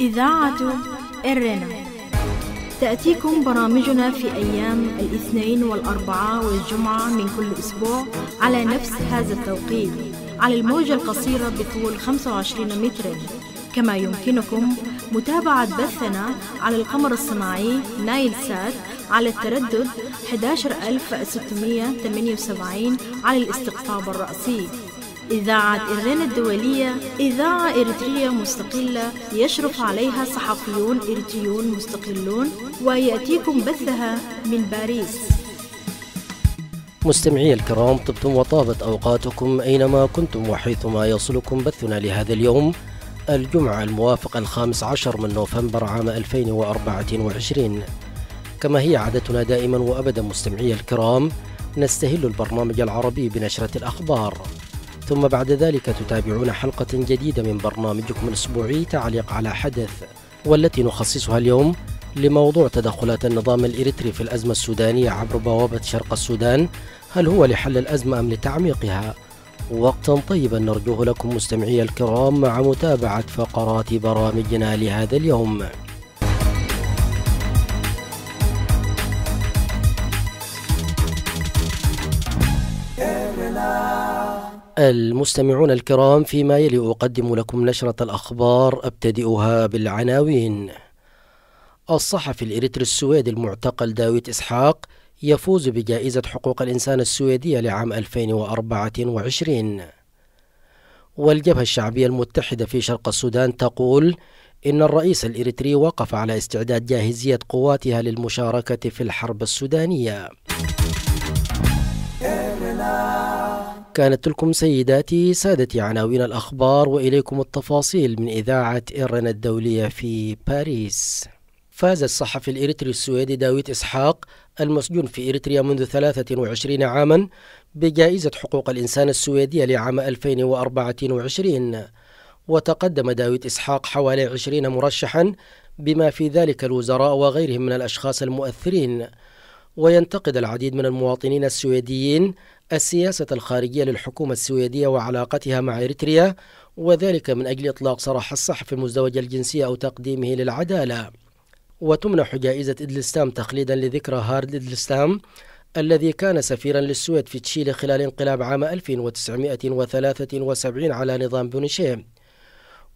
إذاعة الرنا تأتيكم برامجنا في أيام الاثنين والأربعاء والجمعة من كل أسبوع على نفس هذا التوقيت على الموجة القصيرة بطول 25 متر كما يمكنكم متابعة بثنا على القمر الصناعي نايل سات على التردد 11678 على الاستقطاب الرأسي إذاعة إيران الدولية إذاعة إريترية مستقلة يشرف عليها صحفيون إريتريون مستقلون ويأتيكم بثها من باريس مستمعي الكرام طبتم وطابت أوقاتكم أينما كنتم وحيثما يصلكم بثنا لهذا اليوم الجمعة الموافق الخامس عشر من نوفمبر عام 2024 كما هي عادتنا دائما وأبدا مستمعي الكرام نستهل البرنامج العربي بنشرة الأخبار ثم بعد ذلك تتابعون حلقة جديدة من برنامجكم الأسبوعي تعليق على حدث والتي نخصصها اليوم لموضوع تدخلات النظام الإريتري في الأزمة السودانية عبر بوابة شرق السودان هل هو لحل الأزمة أم لتعميقها؟ وقتا طيبا نرجوه لكم مستمعي الكرام مع متابعة فقرات برامجنا لهذا اليوم المستمعون الكرام فيما يلي أقدم لكم نشرة الأخبار أبتدئها بالعناوين الصحفي الإريتري السويدي المعتقل داويت إسحاق يفوز بجائزة حقوق الإنسان السويدية لعام 2024 والجبهة الشعبية المتحدة في شرق السودان تقول إن الرئيس الإريتري وقف على استعداد جاهزية قواتها للمشاركة في الحرب السودانية كانت تلكم سيداتي سادتي عناوين الأخبار وإليكم التفاصيل من إذاعة إيران الدولية في باريس فاز الصحفي الإريتري السويدي داويت إسحاق المسجون في إريتريا منذ 23 عاما بجائزة حقوق الإنسان السويدية لعام 2024 وتقدم داويت إسحاق حوالي 20 مرشحا بما في ذلك الوزراء وغيرهم من الأشخاص المؤثرين وينتقد العديد من المواطنين السويديين السياسة الخارجية للحكومة السويدية وعلاقتها مع إريتريا وذلك من أجل إطلاق سراح الصحفي المزدوج الجنسية أو تقديمه للعدالة وتمنح جائزة إدلستام تخليدا لذكرى هارد إدلستام الذي كان سفيرا للسويد في تشيلي خلال انقلاب عام 1973 على نظام بونيشيه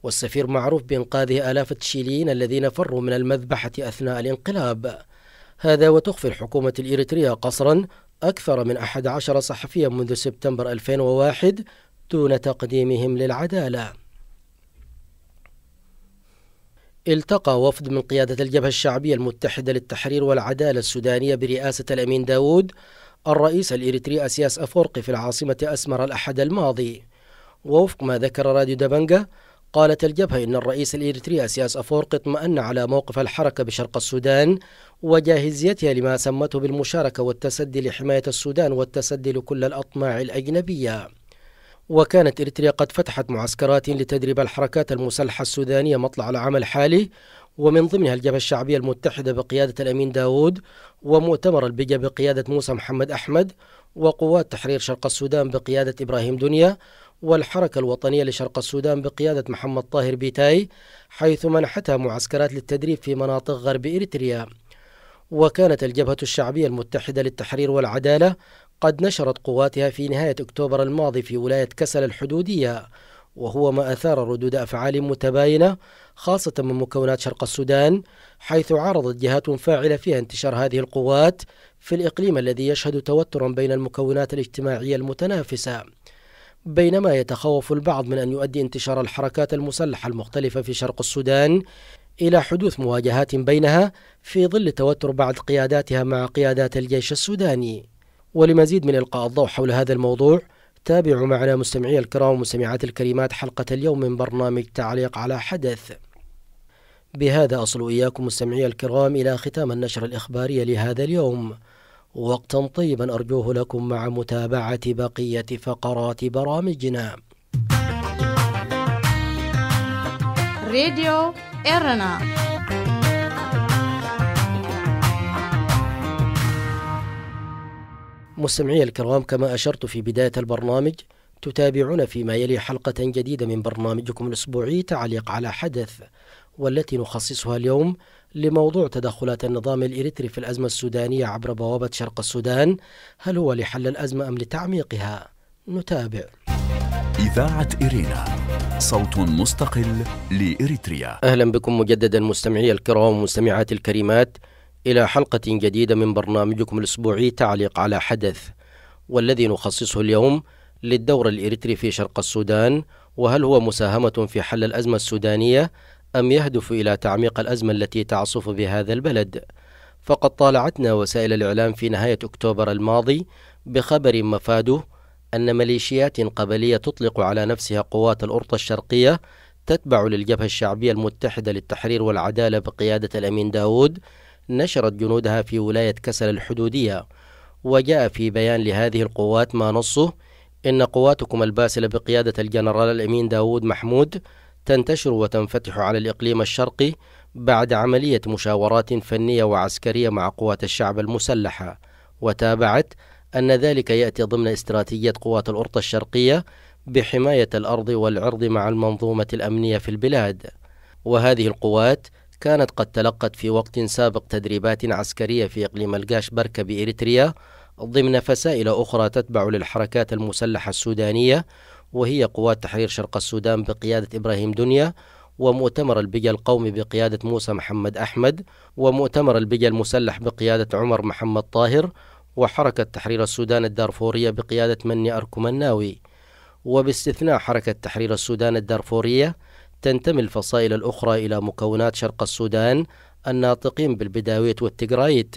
والسفير معروف بإنقاذه آلاف التشيليين الذين فروا من المذبحة أثناء الانقلاب هذا وتخفي الحكومة الإريترية قصرا أكثر من 11 صحفيا منذ سبتمبر 2001 دون تقديمهم للعدالة التقى وفد من قيادة الجبهة الشعبية المتحدة للتحرير والعدالة السودانية برئاسة الأمين داود الرئيس الإريتري أسياس أفورقي في العاصمة أسمر الأحد الماضي ووفق ما ذكر راديو دبنجة قالت الجبهة إن الرئيس الإريتري أسياس أفورق اطمأن على موقف الحركة بشرق السودان وجاهزيتها لما سمته بالمشاركة والتسدي لحماية السودان والتسدي لكل الأطماع الأجنبية وكانت إريتريا قد فتحت معسكرات لتدريب الحركات المسلحة السودانية مطلع العام الحالي ومن ضمنها الجبهة الشعبية المتحدة بقيادة الأمين داوود ومؤتمر البيجا بقيادة موسى محمد أحمد وقوات تحرير شرق السودان بقيادة إبراهيم دنيا والحركة الوطنية لشرق السودان بقيادة محمد طاهر بيتاي حيث منحتها معسكرات للتدريب في مناطق غرب إريتريا وكانت الجبهة الشعبية المتحدة للتحرير والعدالة قد نشرت قواتها في نهاية أكتوبر الماضي في ولاية كسل الحدودية وهو ما أثار ردود أفعال متباينة خاصة من مكونات شرق السودان حيث عارضت جهات فاعلة فيها انتشار هذه القوات في الإقليم الذي يشهد توترا بين المكونات الاجتماعية المتنافسة بينما يتخوف البعض من أن يؤدي انتشار الحركات المسلحة المختلفة في شرق السودان إلى حدوث مواجهات بينها في ظل توتر بعض قياداتها مع قيادات الجيش السوداني ولمزيد من إلقاء الضوء حول هذا الموضوع تابعوا معنا مستمعي الكرام ومستمعات الكريمات حلقة اليوم من برنامج تعليق على حدث بهذا أصل إياكم مستمعي الكرام إلى ختام النشر الإخباري لهذا اليوم وقتا طيبا أرجوه لكم مع متابعة بقية فقرات برامجنا راديو إرنا مستمعي الكرام كما أشرت في بداية البرنامج تتابعون فيما يلي حلقة جديدة من برنامجكم الأسبوعي تعليق على حدث والتي نخصصها اليوم لموضوع تدخلات النظام الإريتري في الأزمة السودانية عبر بوابة شرق السودان هل هو لحل الأزمة أم لتعميقها؟ نتابع إذاعة إرينا صوت مستقل لإريتريا أهلا بكم مجددا مستمعي الكرام ومستمعات الكريمات إلى حلقة جديدة من برنامجكم الأسبوعي تعليق على حدث والذي نخصصه اليوم للدور الإريتري في شرق السودان وهل هو مساهمة في حل الأزمة السودانية أم يهدف إلى تعميق الأزمة التي تعصف بهذا البلد فقد طالعتنا وسائل الإعلام في نهاية أكتوبر الماضي بخبر مفاده أن ميليشيات قبلية تطلق على نفسها قوات الأرطة الشرقية تتبع للجبهة الشعبية المتحدة للتحرير والعدالة بقيادة الأمين داود نشرت جنودها في ولاية كسل الحدودية وجاء في بيان لهذه القوات ما نصه إن قواتكم الباسلة بقيادة الجنرال الأمين داود محمود تنتشر وتنفتح على الإقليم الشرقي بعد عملية مشاورات فنية وعسكرية مع قوات الشعب المسلحة وتابعت أن ذلك يأتي ضمن استراتيجية قوات الأرطة الشرقية بحماية الأرض والعرض مع المنظومة الأمنية في البلاد وهذه القوات كانت قد تلقت في وقت سابق تدريبات عسكرية في إقليم بركه بإريتريا ضمن فسائل أخرى تتبع للحركات المسلحة السودانية وهي قوات تحرير شرق السودان بقيادة إبراهيم دنيا ومؤتمر البقى القومي بقيادة موسى محمد أحمد ومؤتمر البقى المسلح بقيادة عمر محمد طاهر وحركة تحرير السودان الدارفورية بقيادة مني أركمناوي وباستثناء حركة تحرير السودان الدارفورية تنتمي الفصائل الأخرى إلى مكونات شرق السودان الناطقين بالبداويت والتقرايت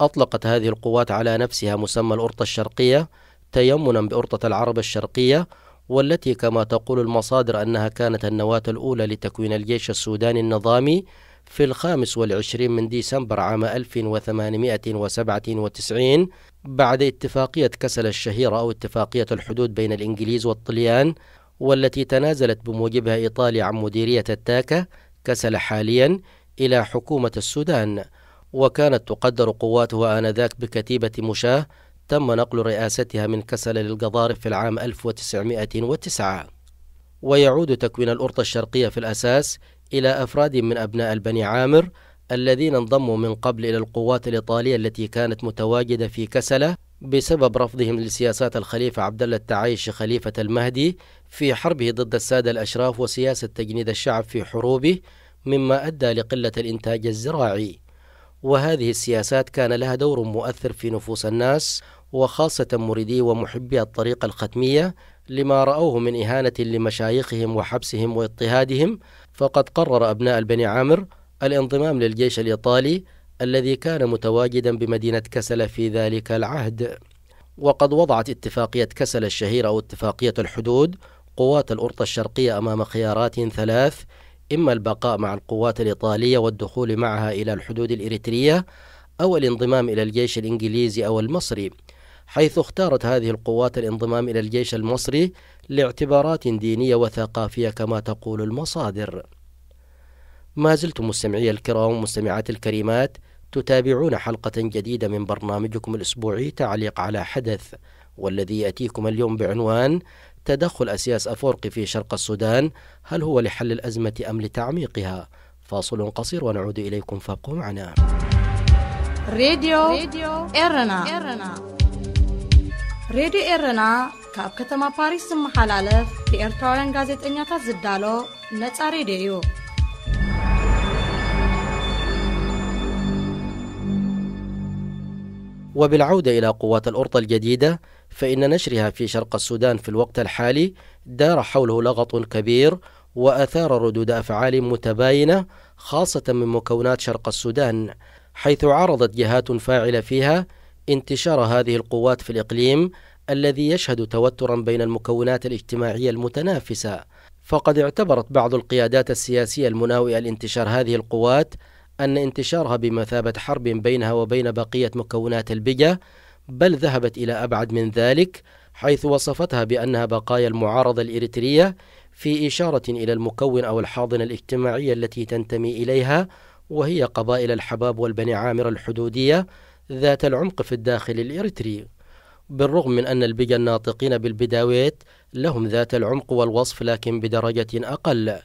أطلقت هذه القوات على نفسها مسمى الأرطة الشرقية تيمنا بأرطة العرب الشرقية والتي كما تقول المصادر أنها كانت النواة الأولى لتكوين الجيش السوداني النظامي في الخامس والعشرين من ديسمبر عام 1897 بعد اتفاقية كسل الشهيرة أو اتفاقية الحدود بين الإنجليز والطليان والتي تنازلت بموجبها إيطاليا عن مديرية التاكة كسل حاليا إلى حكومة السودان وكانت تقدر قواته آنذاك بكتيبة مشاه تم نقل رئاستها من كسل للقضارف في العام 1909 ويعود تكوين الأرطة الشرقية في الأساس إلى أفراد من أبناء البني عامر الذين انضموا من قبل إلى القوات الإيطالية التي كانت متواجدة في كسلة بسبب رفضهم لسياسات الخليفة عبد الله التعايش خليفة المهدي في حربه ضد السادة الأشراف وسياسة تجنيد الشعب في حروبه مما أدى لقلة الإنتاج الزراعي وهذه السياسات كان لها دور مؤثر في نفوس الناس وخاصة مريدي ومحبي الطريقة الختمية لما رأوه من إهانة لمشايخهم وحبسهم واضطهادهم فقد قرر أبناء البني عامر الانضمام للجيش الإيطالي الذي كان متواجدا بمدينة كسل في ذلك العهد وقد وضعت اتفاقية كسل الشهيرة أو اتفاقية الحدود قوات الأرطة الشرقية أمام خيارات ثلاث إما البقاء مع القوات الإيطالية والدخول معها إلى الحدود الإريترية أو الانضمام إلى الجيش الإنجليزي أو المصري حيث اختارت هذه القوات الانضمام إلى الجيش المصري لاعتبارات دينية وثقافية كما تقول المصادر ما زلتم مستمعي الكرام ومستمعات الكريمات تتابعون حلقة جديدة من برنامجكم الأسبوعي تعليق على حدث والذي يأتيكم اليوم بعنوان تدخل أسياس أفورقي في شرق السودان هل هو لحل الأزمة أم لتعميقها فاصل قصير ونعود إليكم فابقوا معنا راديو إرنا راديو إرنا كاب كتما باريس محلالة في إرتورن غازيت إنياتا زدالو نتاري راديو وبالعودة إلى قوات الأرطة الجديدة فإن نشرها في شرق السودان في الوقت الحالي دار حوله لغط كبير وأثار ردود أفعال متباينة خاصة من مكونات شرق السودان حيث عارضت جهات فاعلة فيها انتشار هذه القوات في الإقليم الذي يشهد توترا بين المكونات الاجتماعية المتنافسة فقد اعتبرت بعض القيادات السياسية المناوئة لانتشار هذه القوات أن انتشارها بمثابة حرب بينها وبين بقية مكونات البجا بل ذهبت إلى أبعد من ذلك حيث وصفتها بأنها بقايا المعارضة الإريترية في إشارة إلى المكون أو الحاضنة الاجتماعية التي تنتمي إليها وهي قبائل الحباب والبني عامر الحدودية ذات العمق في الداخل الإريتري بالرغم من أن البجا الناطقين بالبداويت لهم ذات العمق والوصف لكن بدرجة أقل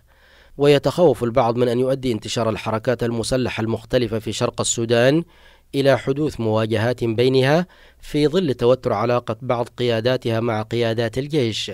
ويتخوف البعض من أن يؤدي انتشار الحركات المسلحة المختلفة في شرق السودان إلى حدوث مواجهات بينها في ظل توتر علاقة بعض قياداتها مع قيادات الجيش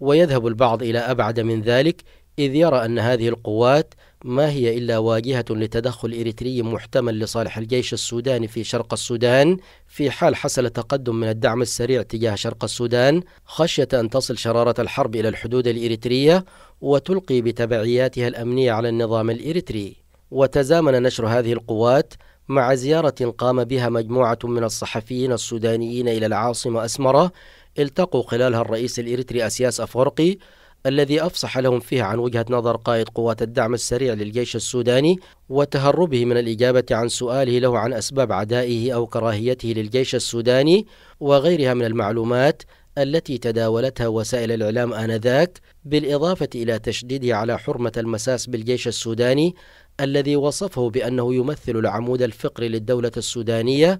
ويذهب البعض إلى أبعد من ذلك إذ يرى أن هذه القوات ما هي إلا واجهة لتدخل إريتري محتمل لصالح الجيش السوداني في شرق السودان في حال حصل تقدم من الدعم السريع تجاه شرق السودان خشية أن تصل شرارة الحرب إلى الحدود الإريترية وتلقي بتبعياتها الأمنية على النظام الإريتري وتزامن نشر هذه القوات مع زيارة قام بها مجموعة من الصحفيين السودانيين إلى العاصمة أسمرة التقوا خلالها الرئيس الإريتري أسياس أفورقي الذي أفصح لهم فيها عن وجهة نظر قائد قوات الدعم السريع للجيش السوداني وتهربه من الإجابة عن سؤاله له عن أسباب عدائه أو كراهيته للجيش السوداني وغيرها من المعلومات التي تداولتها وسائل الإعلام آنذاك بالإضافة إلى تشديده على حرمة المساس بالجيش السوداني الذي وصفه بأنه يمثل العمود الفقري للدولة السودانية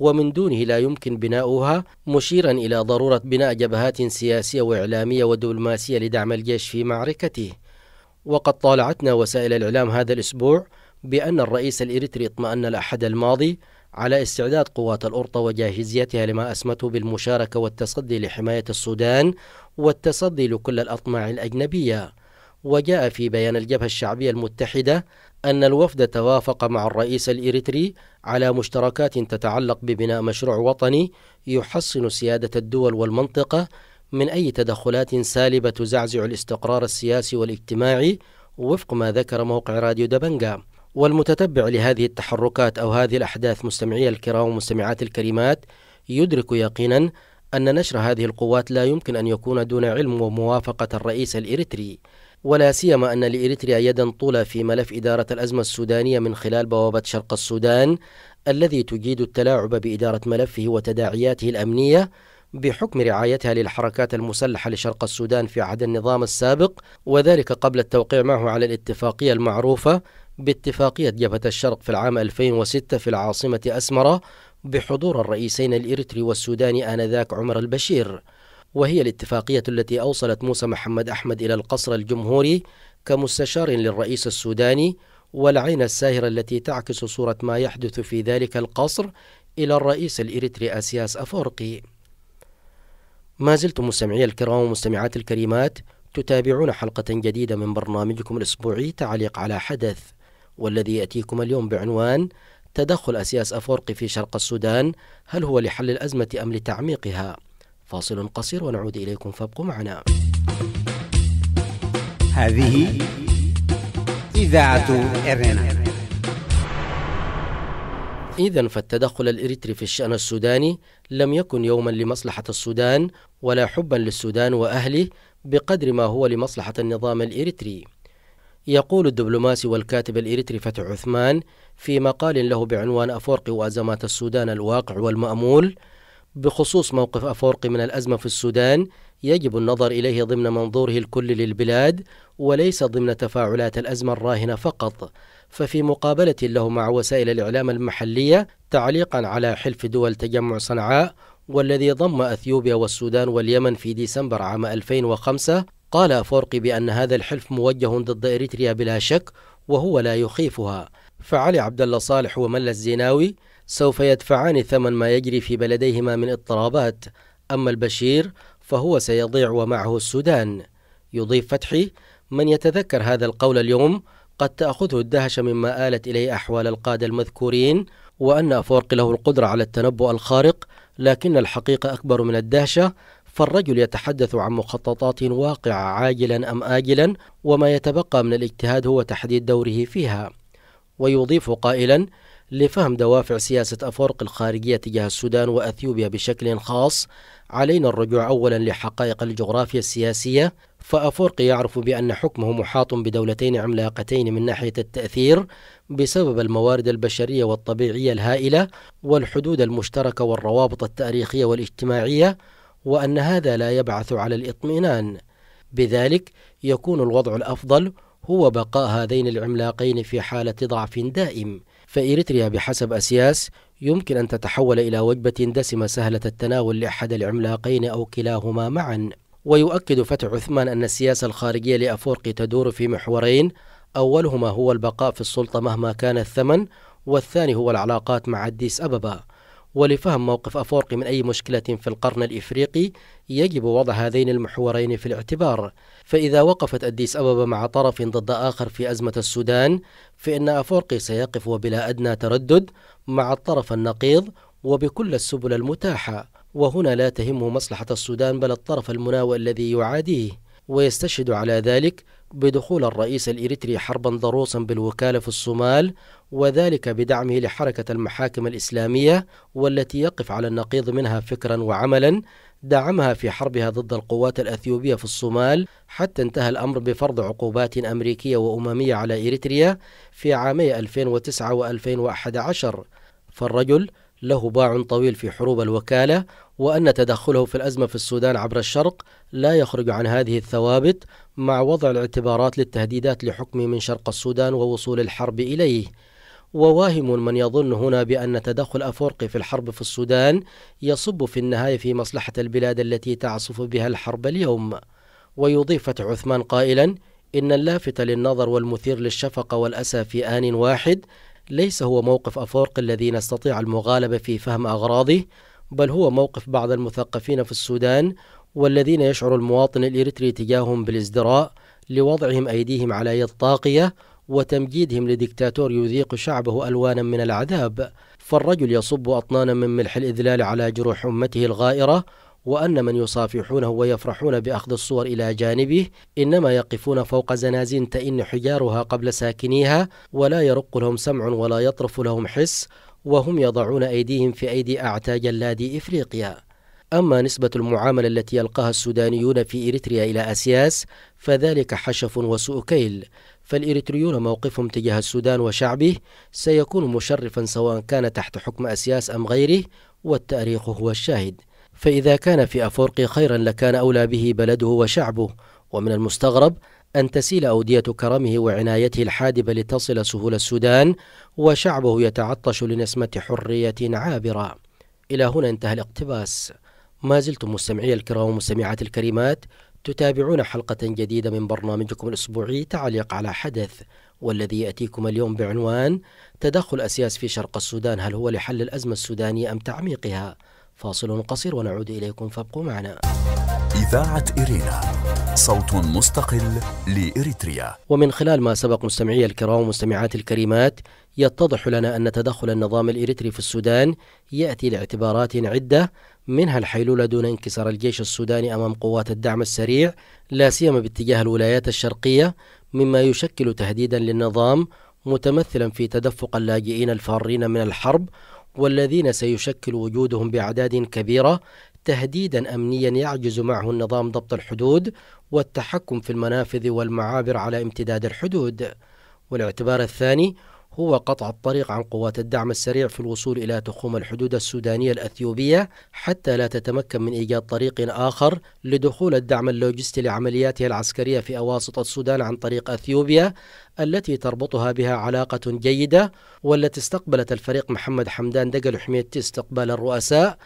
ومن دونه لا يمكن بناؤها مشيرا إلى ضرورة بناء جبهات سياسية وإعلامية ودبلوماسية لدعم الجيش في معركته وقد طالعتنا وسائل الإعلام هذا الأسبوع بأن الرئيس الإريتري اطمأن الأحد الماضي على استعداد قوات الأرطة وجاهزيتها لما أسمته بالمشاركة والتصدي لحماية السودان والتصدي لكل الأطماع الأجنبية وجاء في بيان الجبهة الشعبية المتحدة أن الوفد توافق مع الرئيس الإريتري على مشتركات تتعلق ببناء مشروع وطني يحصن سيادة الدول والمنطقة من أي تدخلات سالبة تزعزع الاستقرار السياسي والاجتماعي وفق ما ذكر موقع راديو دبنجا والمتتبع لهذه التحركات أو هذه الأحداث مستمعي الكرام ومستمعات الكريمات يدرك يقينا أن نشر هذه القوات لا يمكن أن يكون دون علم وموافقة الرئيس الإريتري ولا سيما أن لإريتريا يدا طولة في ملف إدارة الأزمة السودانية من خلال بوابة شرق السودان الذي تجيد التلاعب بإدارة ملفه وتداعياته الأمنية بحكم رعايتها للحركات المسلحة لشرق السودان في عهد النظام السابق وذلك قبل التوقيع معه على الاتفاقية المعروفة باتفاقية جبهة الشرق في العام 2006 في العاصمة أسمرة بحضور الرئيسين الإريتري والسوداني آنذاك عمر البشير وهي الاتفاقية التي أوصلت موسى محمد أحمد إلى القصر الجمهوري كمستشار للرئيس السوداني والعين الساهرة التي تعكس صورة ما يحدث في ذلك القصر إلى الرئيس الإريتري أسياس أفورقي ما زلتم مستمعي الكرام ومستمعات الكريمات تتابعون حلقة جديدة من برنامجكم الأسبوعي تعليق على حدث والذي يأتيكم اليوم بعنوان تدخل أسياس أفورقي في شرق السودان هل هو لحل الأزمة أم لتعميقها؟ فاصل قصير ونعود إليكم فابقوا معنا هذه إذاعة إرنا إذا فالتدخل الإريتري في الشأن السوداني لم يكن يوما لمصلحة السودان ولا حبا للسودان وأهله بقدر ما هو لمصلحة النظام الإريتري يقول الدبلوماسي والكاتب الإريتري فتح عثمان في مقال له بعنوان أفورقي وأزمات السودان الواقع والمأمول بخصوص موقف أفورقي من الأزمة في السودان يجب النظر إليه ضمن منظوره الكل للبلاد وليس ضمن تفاعلات الأزمة الراهنة فقط ففي مقابلة له مع وسائل الإعلام المحلية تعليقا على حلف دول تجمع صنعاء والذي ضم أثيوبيا والسودان واليمن في ديسمبر عام 2005 قال أفورقي بأن هذا الحلف موجه ضد إريتريا بلا شك وهو لا يخيفها فعلي عبد الله صالح وملا الزيناوي سوف يدفعان ثمن ما يجري في بلديهما من اضطرابات أما البشير فهو سيضيع ومعه السودان يضيف فتحي من يتذكر هذا القول اليوم قد تأخذه الدهشة مما آلت إليه أحوال القادة المذكورين وأن أفورق له القدرة على التنبؤ الخارق لكن الحقيقة أكبر من الدهشة فالرجل يتحدث عن مخططات واقعة عاجلا أم آجلا وما يتبقى من الاجتهاد هو تحديد دوره فيها ويضيف قائلا لفهم دوافع سياسة أفورق الخارجية تجاه السودان وأثيوبيا بشكل خاص علينا الرجوع أولا لحقائق الجغرافيا السياسية فأفورق يعرف بأن حكمه محاط بدولتين عملاقتين من ناحية التأثير بسبب الموارد البشرية والطبيعية الهائلة والحدود المشتركة والروابط التاريخية والاجتماعية وأن هذا لا يبعث على الإطمئنان بذلك يكون الوضع الأفضل هو بقاء هذين العملاقين في حالة ضعف دائم فإريتريا بحسب أسياس يمكن أن تتحول إلى وجبة دسمة سهلة التناول لأحد العملاقين أو كلاهما معا ويؤكد فتح عثمان أن السياسة الخارجية لأفورقي تدور في محورين أولهما هو البقاء في السلطة مهما كان الثمن والثاني هو العلاقات مع الديس أبابا ولفهم موقف أفورقي من أي مشكلة في القرن الإفريقي يجب وضع هذين المحورين في الاعتبار فإذا وقفت أديس أبابا مع طرف ضد آخر في أزمة السودان فإن أفورقي سيقف وبلا أدنى تردد مع الطرف النقيض وبكل السبل المتاحة وهنا لا تهمه مصلحة السودان بل الطرف المناوئ الذي يعاديه ويستشهد على ذلك بدخول الرئيس الإريتري حربا ضروسا بالوكالة في الصومال وذلك بدعمه لحركة المحاكم الإسلامية والتي يقف على النقيض منها فكرا وعملا دعمها في حربها ضد القوات الأثيوبية في الصومال حتى انتهى الأمر بفرض عقوبات أمريكية وأممية على إريتريا في عامي 2009 و2011 فالرجل له باع طويل في حروب الوكالة وأن تدخله في الأزمة في السودان عبر الشرق لا يخرج عن هذه الثوابت مع وضع الاعتبارات للتهديدات لحكمه من شرق السودان ووصول الحرب إليه وواهم من يظن هنا بأن تدخل أفورقي في الحرب في السودان يصب في النهاية في مصلحة البلاد التي تعصف بها الحرب اليوم ويضيف عثمان قائلا إن اللافت للنظر والمثير للشفقة والأسى في آن واحد ليس هو موقف أفورقي الذي نستطيع المغالبة في فهم أغراضه بل هو موقف بعض المثقفين في السودان والذين يشعر المواطن الإريتري تجاههم بالازدراء لوضعهم أيديهم على يد طاقية وتمجيدهم لديكتاتور يذيق شعبه ألوانا من العذاب فالرجل يصب أطنانا من ملح الإذلال على جروح أمته الغائرة وأن من يصافحونه ويفرحون بأخذ الصور إلى جانبه إنما يقفون فوق زنازين تئن حجارها قبل ساكنيها ولا يرق لهم سمع ولا يطرف لهم حس وهم يضعون أيديهم في أيدي أعتاج اللادي إفريقيا أما نسبة المعاملة التي يلقاها السودانيون في إريتريا إلى أسياس فذلك حشف وسوء كيل فالإريتريون موقفهم تجاه السودان وشعبه سيكون مشرفا سواء كان تحت حكم أسياس أم غيره والتاريخ هو الشاهد فإذا كان في أفورقي خيرا لكان أولى به بلده وشعبه ومن المستغرب أن تسيل أودية كرمه وعنايته الحادبة لتصل سهول السودان وشعبه يتعطش لنسمة حرية عابرة إلى هنا انتهى الاقتباس ما زلتم مستمعي الكرام ومستمعات الكريمات تتابعون حلقة جديدة من برنامجكم الأسبوعي تعليق على حدث والذي يأتيكم اليوم بعنوان تدخل أسياس في شرق السودان هل هو لحل الأزمة السودانية أم تعميقها فاصل قصير ونعود إليكم فابقوا معنا إذاعة إيرينا صوت مستقل لإريتريا ومن خلال ما سبق مستمعي الكرام ومستمعات الكريمات يتضح لنا أن تدخل النظام الإريتري في السودان يأتي لاعتبارات عدة منها الحيلولة دون انكسار الجيش السوداني أمام قوات الدعم السريع لا سيما باتجاه الولايات الشرقية مما يشكل تهديدا للنظام متمثلا في تدفق اللاجئين الفارين من الحرب والذين سيشكل وجودهم باعداد كبيره تهديدا امنيا يعجز معه النظام ضبط الحدود والتحكم في المنافذ والمعابر على امتداد الحدود. والاعتبار الثاني هو قطع الطريق عن قوات الدعم السريع في الوصول إلى تخوم الحدود السودانية الأثيوبية حتى لا تتمكن من إيجاد طريق آخر لدخول الدعم اللوجستي لعملياتها العسكرية في أواسط السودان عن طريق أثيوبيا التي تربطها بها علاقة جيدة والتي استقبلت الفريق محمد حمدان دقل حميدتي استقبال الرؤساء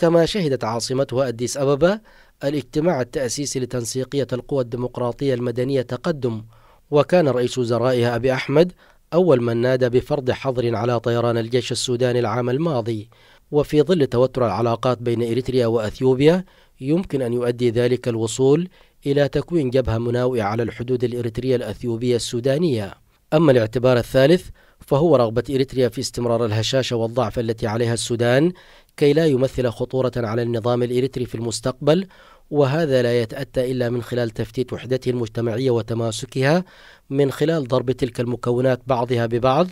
كما شهدت عاصمتها أديس أبابا الاجتماع التأسيسي لتنسيقية القوى الديمقراطية المدنية تقدم وكان رئيس وزرائها أبي أحمد أول من نادى بفرض حظر على طيران الجيش السوداني العام الماضي وفي ظل توتر العلاقات بين إريتريا وأثيوبيا يمكن أن يؤدي ذلك الوصول إلى تكوين جبهة مناوئة على الحدود الإريترية الأثيوبية السودانية أما الاعتبار الثالث فهو رغبة إريتريا في استمرار الهشاشة والضعف التي عليها السودان كي لا يمثل خطورة على النظام الإريتري في المستقبل وهذا لا يتأتى إلا من خلال تفتيت وحدته المجتمعية وتماسكها من خلال ضرب تلك المكونات بعضها ببعض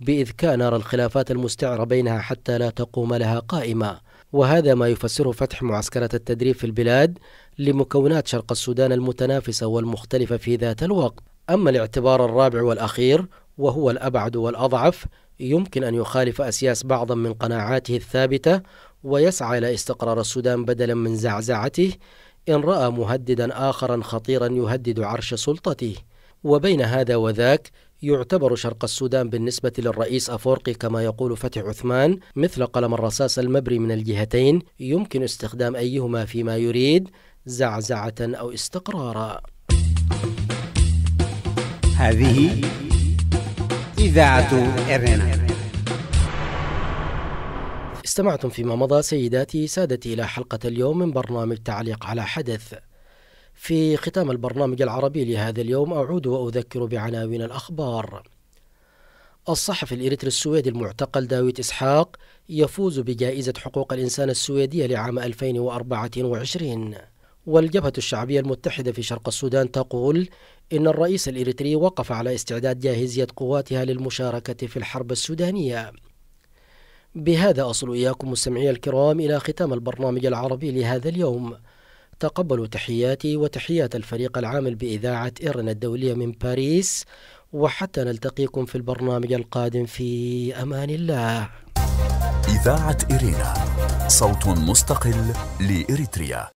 بإذكاء نار الخلافات المستعرة بينها حتى لا تقوم لها قائمة وهذا ما يفسره فتح معسكرات التدريب في البلاد لمكونات شرق السودان المتنافسة والمختلفة في ذات الوقت أما الاعتبار الرابع والأخير وهو الأبعد والأضعف يمكن أن يخالف أسياس بعضا من قناعاته الثابتة ويسعى إلى استقرار السودان بدلا من زعزعته إن رأى مهددا آخرا خطيرا يهدد عرش سلطته وبين هذا وذاك يعتبر شرق السودان بالنسبة للرئيس أفورقي كما يقول فتح عثمان مثل قلم الرصاص المبري من الجهتين يمكن استخدام أيهما فيما يريد زعزعة أو استقرارا هذه إذاعة إرنا استمعتم فيما مضى سيداتي سادتي إلى حلقة اليوم من برنامج تعليق على حدث في ختام البرنامج العربي لهذا اليوم أعود وأذكر بعناوين الأخبار الصحفي الإريتري السويدي المعتقل داويت إسحاق يفوز بجائزة حقوق الإنسان السويدية لعام 2024 والجبهة الشعبية المتحدة في شرق السودان تقول إن الرئيس الإريتري وقف على استعداد جاهزية قواتها للمشاركة في الحرب السودانية بهذا أصل إياكم مستمعي الكرام إلى ختام البرنامج العربي لهذا اليوم تقبلوا تحياتي وتحيات الفريق العامل بإذاعة إيرنا الدولية من باريس وحتى نلتقيكم في البرنامج القادم في أمان الله إذاعة إيرينا صوت مستقل لإريتريا